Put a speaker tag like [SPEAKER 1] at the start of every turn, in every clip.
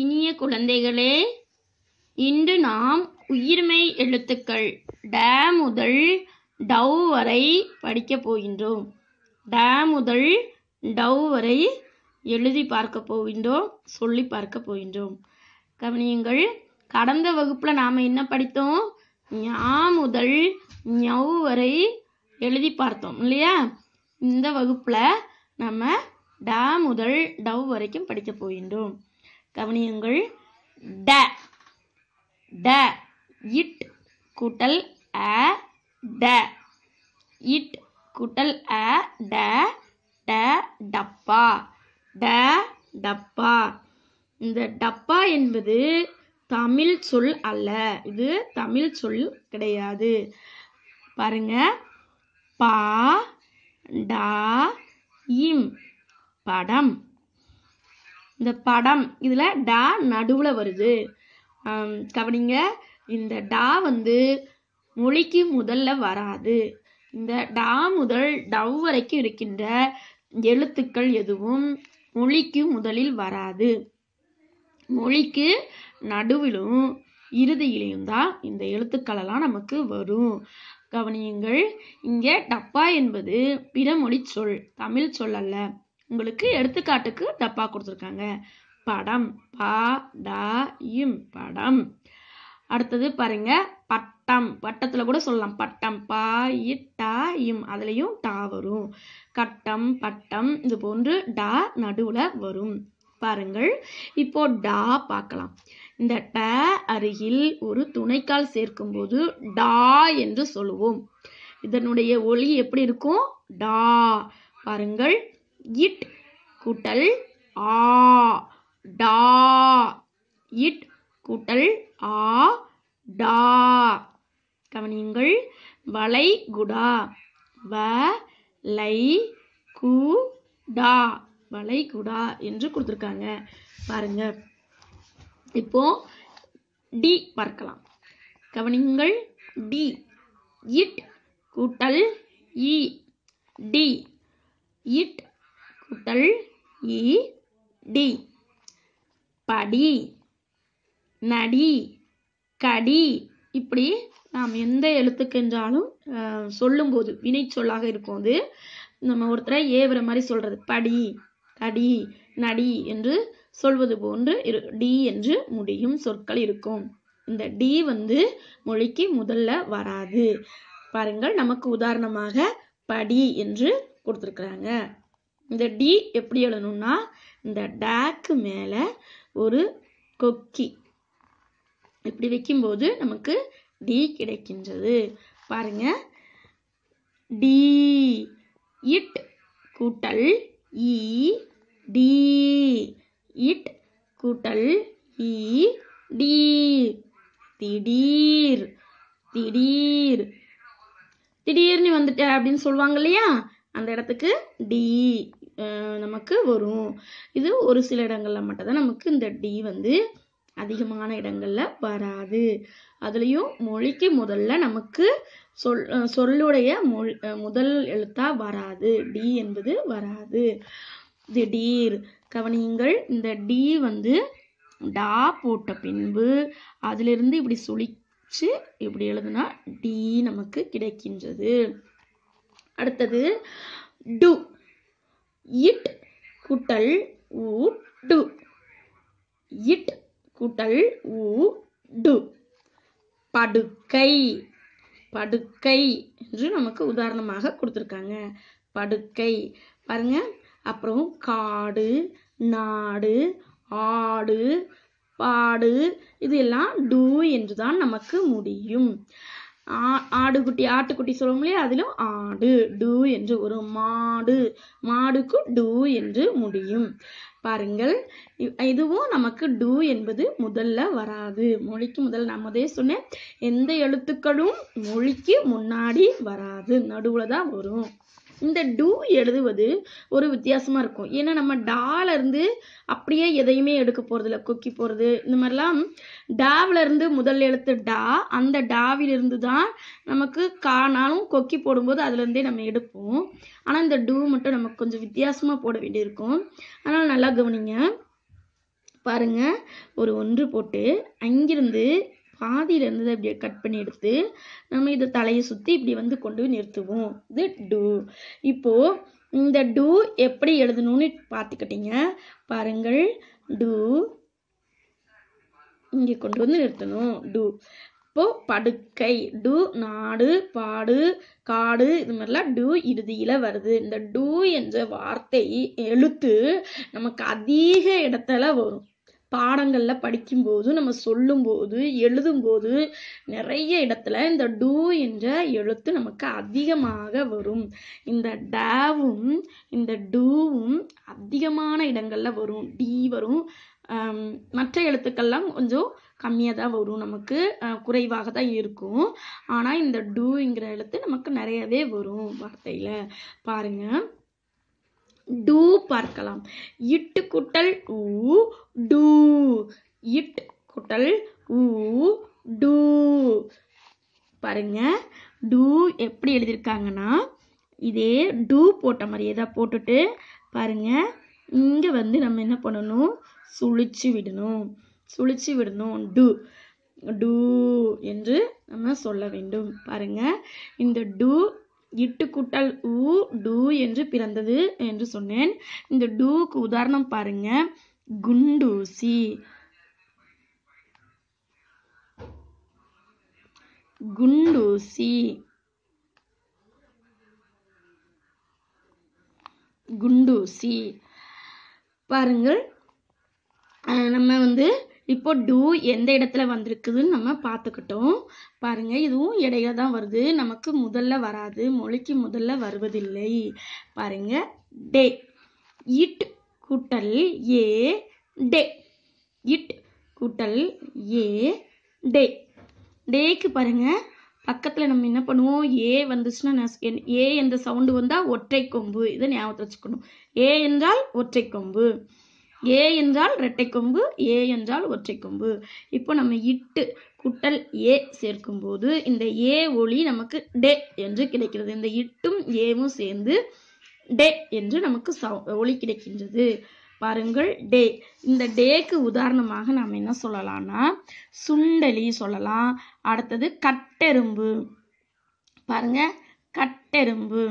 [SPEAKER 1] இனிய குழந்தைகளே இன்று நாம் உயிர்மை எழுத்துக்கள் ட முதல் டவ் வரை படிக்கப் போகின்றோம் ட முதல் டவ் வரை எழுதி பார்க்க போகின்றோம் சொல்லி பார்க்க போகின்றோம் கவனியுங்கள் கடந்த வகுப்பில் நாம் என்ன படித்தோம் ஞா முதல் ஞவ் வரை எழுதி பார்த்தோம் இல்லையா இந்த வகுப்பில் நம்ம ட முதல் டவ் வரைக்கும் படிக்கப் போகின்றோம் கவனியுங்கள் ட ட இட் கூட்டல் அ ட இட் கூட்டல் அ ட ட டப்பா ட டப்பா இந்த டப்பா என்பது தமிழ் சொல் அல்ல இது தமிழ் சொல் கிடையாது பாருங்க பா டா இம் படம் இந்த படம் இதில் டா நடுவில் வருது கவனிங்க இந்த டா வந்து மொழிக்கு முதல்ல வராது இந்த டா முதல் டவ் வரைக்கும் இருக்கின்ற எழுத்துக்கள் எதுவும் மொழிக்கு முதலில் வராது மொழிக்கு நடுவிலும் இறுதியிலையும் தான் இந்த எழுத்துக்களெல்லாம் நமக்கு வரும் கவனியுங்கள் இங்கே டப்பா என்பது பிறமொழி சொல் தமிழ் சொல்லல்ல உங்களுக்கு எடுத்துக்காட்டுக்கு டப்பா கொடுத்துருக்காங்க படம் பா டா இம் படம் அடுத்தது பாருங்க பட்டம் பட்டத்தில் கூட சொல்லலாம் பட்டம் பா இட்டா இம் அதுலேயும் டா வரும் கட்டம் பட்டம் இது போன்று டா நடுவில் வரும் பாருங்கள் இப்போ டா பார்க்கலாம் இந்த ட அருகில் ஒரு துணைக்கால் சேர்க்கும்போது டா என்று சொல்லுவோம் இதனுடைய ஒளி எப்படி இருக்கும் டா பாருங்கள் இட் கூட்டல் ஆ டா இட் கூட்டல் ஆ டா கவனியுங்கள் வளைகுடா வ லை கு டா வளைகுடா என்று கொடுத்துருக்காங்க பாருங்க இப்போ டி பார்க்கலாம் கவனியுங்கள் டி இட் கூட்டல் இ டி இட் கூட்டல் இ டி படி நடி கடி இப்படி நாம் எந்த எழுத்துக்கென்றாலும் சொல்லும்போது வினை சொல்லாக இருக்கும் அது நம்ம ஒருத்தரை ஏவுற மாதிரி சொல்றது படி கடி நடி என்று சொல்வது போன்று டி என்று முடியும் சொற்கள் இருக்கும் இந்த டி வந்து மொழிக்கு முதல்ல வராது பாருங்கள் நமக்கு உதாரணமாக படி என்று கொடுத்துருக்குறாங்க இந்த டி எப்படி எழுதணும்னா இந்த டேக்கு மேலே ஒரு கொக்கி இப்படி வைக்கும்போது நமக்கு டி கிடைக்கின்றது பாருங்க டி இட் கூட்டல் இ டி இட் கூட்டல் இ e, டி திடீர் திடீர் திடீர்னு வந்துட்ட அப்படின்னு சொல்லுவாங்க இல்லையா அந்த இடத்துக்கு டி நமக்கு வரும் இது ஒரு சில இடங்களில் மட்டும்தான் நமக்கு இந்த டி வந்து அதிகமான இடங்களில் வராது அதுலேயும் மொழிக்கு முதல்ல நமக்கு சொல் சொல்லுடைய மொழி முதல் எழுத்தாக வராது டி என்பது வராது திடீர் கவனியுங்கள் இந்த டி வந்து டா போட்ட பின்பு அதிலிருந்து இப்படி சுழிச்சு இப்படி எழுதுனா டி நமக்கு கிடைக்கின்றது அடுத்தது டு இட் கூட்டல் ஊ டு இட் கூட்டல் ஊ டு படுக்கை படுக்கை என்று நமக்கு உதாரணமாக கொடுத்துருக்காங்க படுக்கை பாருங்க அப்புறம் காடு நாடு ஆடு பாடு இது எல்லாம் டூ என்று தான் நமக்கு முடியும் ஆடுகுட்டி ஆட்டுக்குட்டி சொல்லுவோம் இல்லையா அதிலும் ஆடு டு என்று ஒரு மாடு மாடுக்கு டு என்று முடியும் பாருங்கள் இதுவும் நமக்கு டு என்பது முதல்ல வராது மொழிக்கு முதல்ல நம்மதே சொன்னேன் எந்த எழுத்துக்களும் மொழிக்கு முன்னாடி வராது நடுவில் தான் வரும் இந்த டூ எழுதுவது ஒரு வித்தியாசமாக இருக்கும் ஏன்னா நம்ம டாலேருந்து அப்படியே எதையுமே எடுக்க இல்லை கொக்கி போகிறது இந்த மாதிரிலாம் டாவிலேருந்து முதல் எழுத்து டா அந்த டாவிலிருந்து தான் நமக்கு காணாலும் கொக்கி போடும்போது அதுலேருந்தே நம்ம எடுப்போம் ஆனால் இந்த டூ மட்டும் நமக்கு கொஞ்சம் வித்தியாசமாக போட வேண்டியிருக்கும் அதனால் நல்லா கவனிங்க பாருங்க ஒரு ஒன்று போட்டு அங்கிருந்து பாதியில் இருந்ததை இப்படி கட் பண்ணி எடுத்து நம்ம இதை தலையை சுற்றி இப்படி வந்து கொண்டு போய் நிறுத்துவோம் இது டூ இப்போது இந்த டூ எப்படி எழுதணும்னு பார்த்துக்கிட்டீங்க பாருங்கள் டூ இங்கே கொண்டு வந்து நிறுத்தணும் டூ இப்போது படுக்கை டு நாடு பாடு காடு இது மாதிரிலாம் டு இறுதியில் வருது இந்த டு என்ற வார்த்தை எழுத்து நமக்கு அதிக இடத்துல வரும் பாடங்களில் படிக்கும்போது நம்ம சொல்லும்போது எழுதும்போது நிறைய இடத்துல இந்த டூ என்ற எழுத்து நமக்கு அதிகமாக வரும் இந்த டேவும் இந்த டூவும் அதிகமான இடங்களில் வரும் டி வரும் மற்ற எழுத்துக்கள்லாம் கொஞ்சம் கம்மியாக தான் வரும் நமக்கு குறைவாக தான் இருக்கும் ஆனால் இந்த டூங்கிற எழுத்து நமக்கு நிறையவே வரும் வார்த்தையில் பாருங்கள் டூ பார்க்கலாம் இட்டு குட்டல் ஊ டூ இட் குட்டல் ஊ டூ பாருங்க டூ எப்படி எழுதியிருக்காங்கன்னா இதே டூ போட்ட மாதிரியே தான் போட்டுட்டு பாருங்க இங்கே வந்து நம்ம என்ன பண்ணணும் சுழிச்சு விடணும் சுழிச்சு விடணும் டூ டூ என்று நம்ம சொல்ல வேண்டும் பாருங்க இந்த டூ இட்டு கூட்டல் ஊ டூ என்று பிறந்தது என்று சொன்னேன் இந்த டூக்கு உதாரணம் பாருங்க குண்டூசி குண்டூசி குண்டூசி பாருங்கள் நம்ம வந்து இப்போ டூ எந்த இடத்துல வந்திருக்குதுன்னு நம்ம பார்த்துக்கிட்டோம் பாருங்க இதுவும் இடையில தான் வருது நமக்கு முதல்ல வராது மொழிக்கு முதல்ல வருவதில்லை பாருங்க டே இட் கூட்டல் ஏ டே இட் கூட்டல் ஏ டே டேக்கு பாருங்க பக்கத்தில் நம்ம என்ன பண்ணுவோம் ஏ வந்துச்சுன்னா ஏ என்ற சவுண்டு வந்தால் ஒற்றை கொம்பு இதை ஞாபகத்தை வச்சுக்கணும் ஏ என்றால் ஒற்றை கொம்பு ஏ என்றால் இரட்டை கொம்பு ஏ என்றால் ஒற்றை கொம்பு இப்போ நம்ம இட்டு குட்டல் ஏ சேர்க்கும்போது இந்த ஏ ஒளி நமக்கு டே என்று கிடைக்கிறது இந்த இட்டும் ஏவும் சேர்ந்து டே என்று நமக்கு ஒளி கிடைக்கின்றது பாருங்கள் டே இந்த டேக்கு உதாரணமாக நாம் என்ன சொல்லலாம்னா சுண்டலி சொல்லலாம் அடுத்தது கட்டெரும்பு பாருங்க கட்டெரும்பு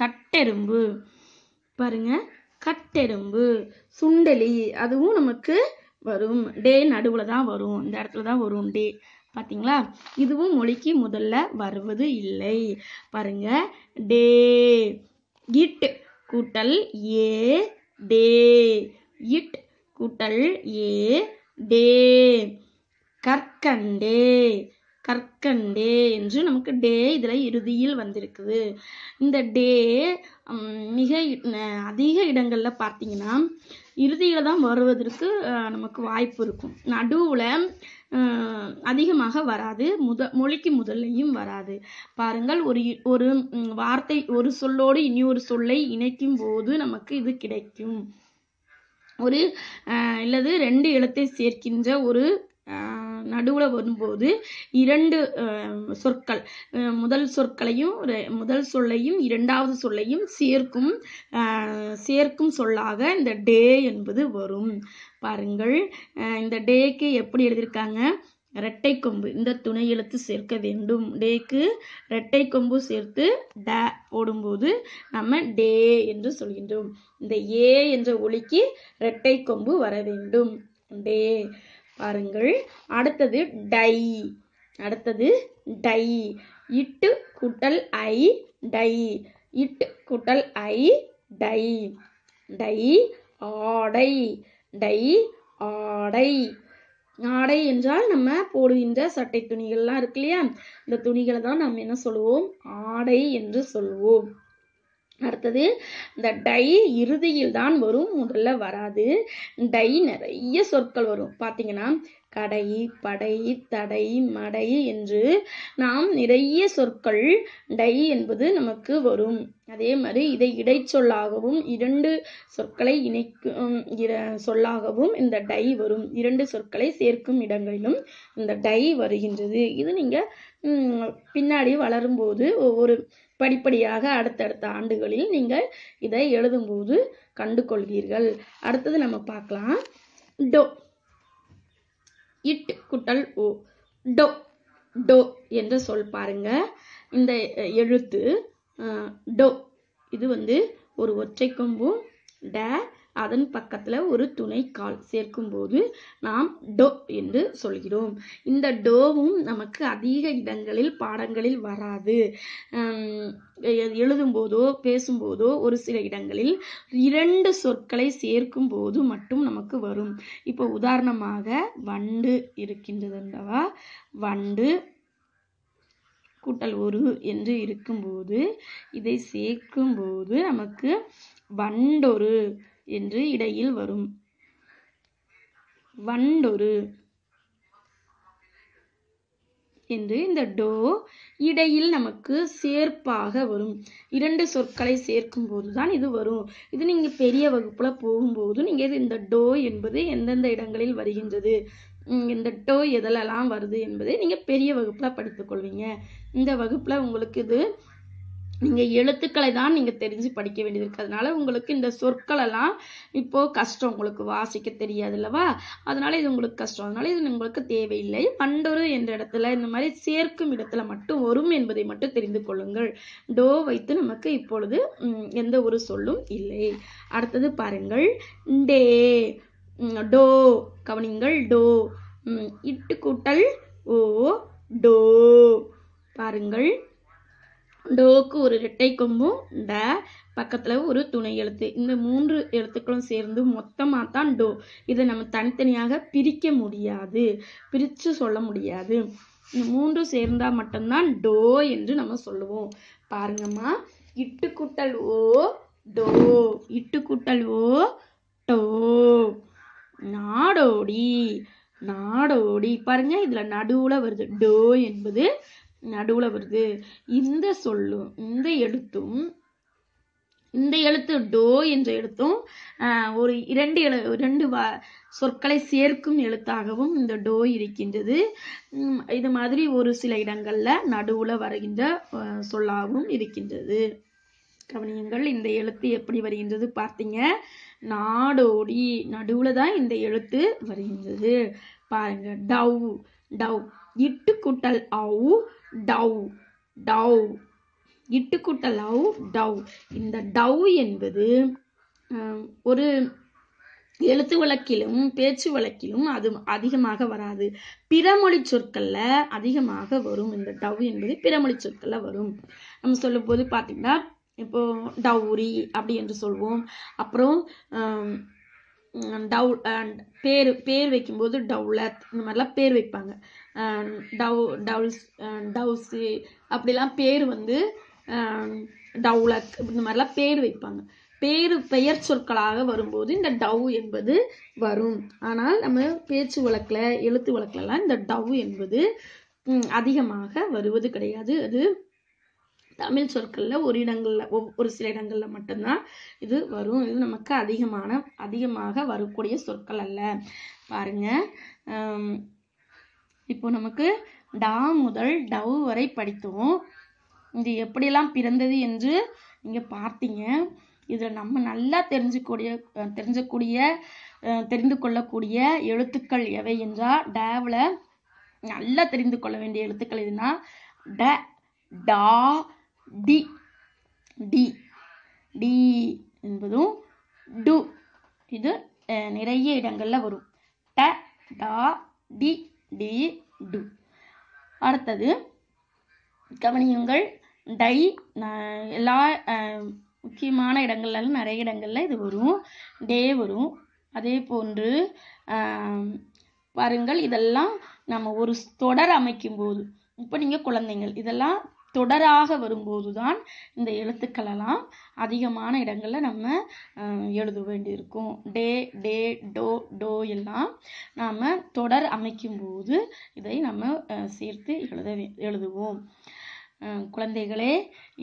[SPEAKER 1] கட்டெரும்பு பாருங்க கட்டெரும்பு சுண்டலி அதுவும் நமக்கு வரும் டே நடுவில் தான் வரும் இந்த இடத்துல தான் வரும் டே பார்த்தீங்களா இதுவும் மொழிக்கு முதல்ல வருவது இல்லை பாருங்க டே இட் கூட்டல் ஏ டே இட் கூட்டல் ஏ டே கற்கண்டே கற்கண்டே என்று நமக்கு டே இதில் இறுதியில் வந்திருக்குது இந்த டே மிக அதிக இடங்களில் பார்த்தீங்கன்னா இறுதியில் தான் வருவதற்கு நமக்கு வாய்ப்பு இருக்கும் நடுவில் அதிகமாக வராது முத மொழிக்கு முதல்லையும் வராது பாருங்கள் ஒரு ஒரு வார்த்தை ஒரு சொல்லோடு இனி ஒரு சொல்லை இணைக்கும் போது நமக்கு இது கிடைக்கும் ஒரு இல்லது ரெண்டு எழுத்தை சேர்க்கின்ற ஒரு நடுவில் வரும்போது இரண்டு சொற்கள் முதல் சொற்களையும் முதல் சொல்லையும் இரண்டாவது சொல்லையும் சேர்க்கும் சேர்க்கும் சொல்லாக இந்த டே என்பது வரும் பாருங்கள் இந்த டேக்கு எப்படி எழுதியிருக்காங்க இரட்டை கொம்பு இந்த துணை எழுத்து சேர்க்க வேண்டும் டேக்கு இரட்டை கொம்பு சேர்த்து ட போடும்போது நம்ம டே என்று சொல்கின்றோம் இந்த ஏ என்ற ஒலிக்கு இரட்டை கொம்பு வர வேண்டும் டே பாருங்கள் அடுத்தது டை அடுத்தது டை இட்டு குட்டல் ஐ டை இட்டு குட்டல் ஐ டை டை ஆடை டை ஆடை ஆடை என்றால் நம்ம போடுகின்ற சட்டை துணிகள்லாம் இருக்கு இல்லையா இந்த துணிகளை தான் நம்ம என்ன சொல்லுவோம் ஆடை என்று சொல்வோம் அடுத்தது இந்த டை இறுதியில் தான் வரும் முதல்ல வராது டை நிறைய சொற்கள் வரும் பார்த்தீங்கன்னா கடை படை தடை மடை என்று நாம் நிறைய சொற்கள் டை என்பது நமக்கு வரும் அதே மாதிரி இதை இடைச்சொல்லாகவும் இரண்டு சொற்களை இணைக்கும் சொல்லாகவும் இந்த டை வரும் இரண்டு சொற்களை சேர்க்கும் இடங்களிலும் இந்த டை வருகின்றது இது நீங்கள் பின்னாடி வளரும்போது ஒவ்வொரு படிப்படியாக அடுத்தடுத்த ஆண்டுகளில் நீங்கள் இதை எழுதும்போது கண்டு கொள்வீர்கள் அடுத்தது நம்ம பார்க்கலாம் டோ இட் குட்டல் ஓ டோ டோ என்று சொல் பாருங்க இந்த எழுத்து டோ இது வந்து ஒரு ஒற்றை கொம்பும் ட அதன் பக்கத்தில் ஒரு துணை கால் சேர்க்கும்போது நாம் டோ என்று சொல்கிறோம் இந்த டோவும் நமக்கு அதிக இடங்களில் பாடங்களில் வராது எழுதும்போதோ பேசும்போதோ ஒரு சில இடங்களில் இரண்டு சொற்களை சேர்க்கும் போது மட்டும் நமக்கு வரும் இப்போ உதாரணமாக வண்டு இருக்கின்றது அல்லவா வண்டு கூட்டல் ஒரு என்று இருக்கும்போது இதை சேர்க்கும்போது நமக்கு வண்டொரு என்று இடையில் வரும் வண்டொரு என்று இந்த டோ இடையில் நமக்கு சேர்ப்பாக வரும் இரண்டு சொற்களை சேர்க்கும் போது தான் இது வரும் இது நீங்கள் பெரிய வகுப்பில் போகும்போது நீங்கள் இது இந்த டோ என்பது எந்தெந்த இடங்களில் வருகின்றது இந்த டோ எதிலெல்லாம் வருது என்பதை நீங்கள் பெரிய வகுப்பில் படித்துக்கொள்வீங்க இந்த வகுப்பில் உங்களுக்கு இது நீங்கள் எழுத்துக்களை தான் நீங்கள் தெரிஞ்சு படிக்க வேண்டியது இருக்கிறதுனால உங்களுக்கு இந்த சொற்களெல்லாம் இப்போது கஷ்டம் உங்களுக்கு வாசிக்க தெரியாது இல்லவா அதனால் இது உங்களுக்கு கஷ்டம் அதனால் இது உங்களுக்கு தேவையில்லை பண்டொரு என்ற இடத்துல இந்த மாதிரி சேர்க்கும் இடத்துல மட்டும் வரும் என்பதை மட்டும் தெரிந்து கொள்ளுங்கள் டோ வைத்து நமக்கு இப்பொழுது எந்த ஒரு சொல்லும் இல்லை அடுத்தது பாருங்கள் டே டோ கவனிங்கள் டோ இட்டு கூட்டல் ஓ டோ பாருங்கள் டோக்கு ஒரு இரட்டை கொம்பும் ட பக்கத்தில் ஒரு துணை எழுத்து இந்த மூன்று எழுத்துக்களும் சேர்ந்து மொத்தமாக தான் டோ இதை நம்ம தனித்தனியாக பிரிக்க முடியாது பிரித்து சொல்ல முடியாது இந்த மூன்று சேர்ந்தால் மட்டும்தான் டோ என்று நம்ம சொல்லுவோம் பாருங்கம்மா இட்டு ஓ டோ இட்டு ஓ டோ நாடோடி நாடோடி பாருங்க இதில் நடுவில் வருது டோ என்பது நடுவில் வருது இந்த சொல்லும் இந்த எழுத்தும் இந்த எழுத்து டோ என்ற எழுத்தும் ஒரு இரண்டு எழு ரெண்டு வ சொற்களை சேர்க்கும் எழுத்தாகவும் இந்த டோ இருக்கின்றது இது மாதிரி ஒரு சில இடங்களில் நடுவில் வருகின்ற சொல்லாகவும் இருக்கின்றது கவனியங்கள் இந்த எழுத்து எப்படி வருகின்றது பார்த்தீங்க நாடோடி நடுவில் தான் இந்த எழுத்து வருகின்றது பாருங்க டவ் டவ் இட்டு குட்டல் அவு டவ் டவ் இட்டு குட்டல் அவு டவ் இந்த டவ் என்பது ஒரு எழுத்து வழக்கிலும் பேச்சு வழக்கிலும் அது அதிகமாக வராது பிறமொழி சொற்கள்ல அதிகமாக வரும் இந்த டவ் என்பது பிறமொழி சொற்கள்ல வரும் நம்ம சொல்லும் போது பார்த்தீங்கன்னா இப்போ டவுரி அப்படி என்று சொல்வோம் அப்புறம் டவு பேர் பேர் வைக்கும்போது டவுலத் இந்த மாதிரிலாம் பேர் வைப்பாங்க டவு டவுல்ஸ் டவுஸு அப்படிலாம் பேர் வந்து டவுலத் இந்த மாதிரிலாம் பேர் வைப்பாங்க பேரு பெயர் சொற்களாக வரும்போது இந்த டவ் என்பது வரும் ஆனால் நம்ம பேச்சு வழக்கில் எழுத்து வழக்கிலலாம் இந்த டவ் என்பது அதிகமாக வருவது கிடையாது அது தமிழ் சொற்களில் ஒரு இடங்களில் ஒரு சில இடங்களில் மட்டும்தான் இது வரும் இது நமக்கு அதிகமான அதிகமாக வரக்கூடிய சொற்கள் அல்ல பாருங்க இப்போ நமக்கு டா முதல் டவ் வரை படித்தோம் இது எப்படியெல்லாம் பிறந்தது என்று நீங்கள் பார்த்தீங்க இதில் நம்ம நல்லா தெரிஞ்சுக்கூடிய தெரிஞ்சக்கூடிய தெரிந்து கொள்ளக்கூடிய எழுத்துக்கள் எவை என்றால் டேவில் நல்லா தெரிந்து கொள்ள வேண்டிய எழுத்துக்கள் எதுனா ட டா டி டி டி என்பதும் டு இது நிறைய இடங்களில் வரும் ட டா டி டி டு அடுத்தது கவனியுங்கள் டை எல்லா முக்கியமான இடங்கள்ல நிறைய இடங்களில் இது வரும் டே வரும் அதே போன்று பாருங்கள் இதெல்லாம் நம்ம ஒரு தொடர் அமைக்கும் போது இப்போ நீங்கள் குழந்தைங்கள் இதெல்லாம் தொடராக வரும்போது தான் இந்த எழுத்துக்களெல்லாம் அதிகமான இடங்களில் நம்ம எழுத வேண்டியிருக்கும் டே டே டோ டோ எல்லாம் நாம் தொடர் அமைக்கும்போது இதை நம்ம சேர்த்து எழுத எழுதுவோம் குழந்தைகளே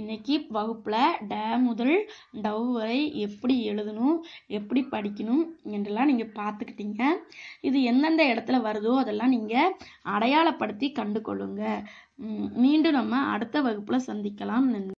[SPEAKER 1] இன்னைக்கு வகுப்பில் டே முதல் டவ் வரை எப்படி எழுதணும் எப்படி படிக்கணும் என்றெல்லாம் நீங்கள் பார்த்துக்கிட்டீங்க இது எந்தெந்த இடத்துல வருதோ அதெல்லாம் நீங்கள் அடையாளப்படுத்தி கண்டு கொள்ளுங்கள் மீண்டும் நம்ம அடுத்த வகுப்பில் சந்திக்கலாம் நன்றி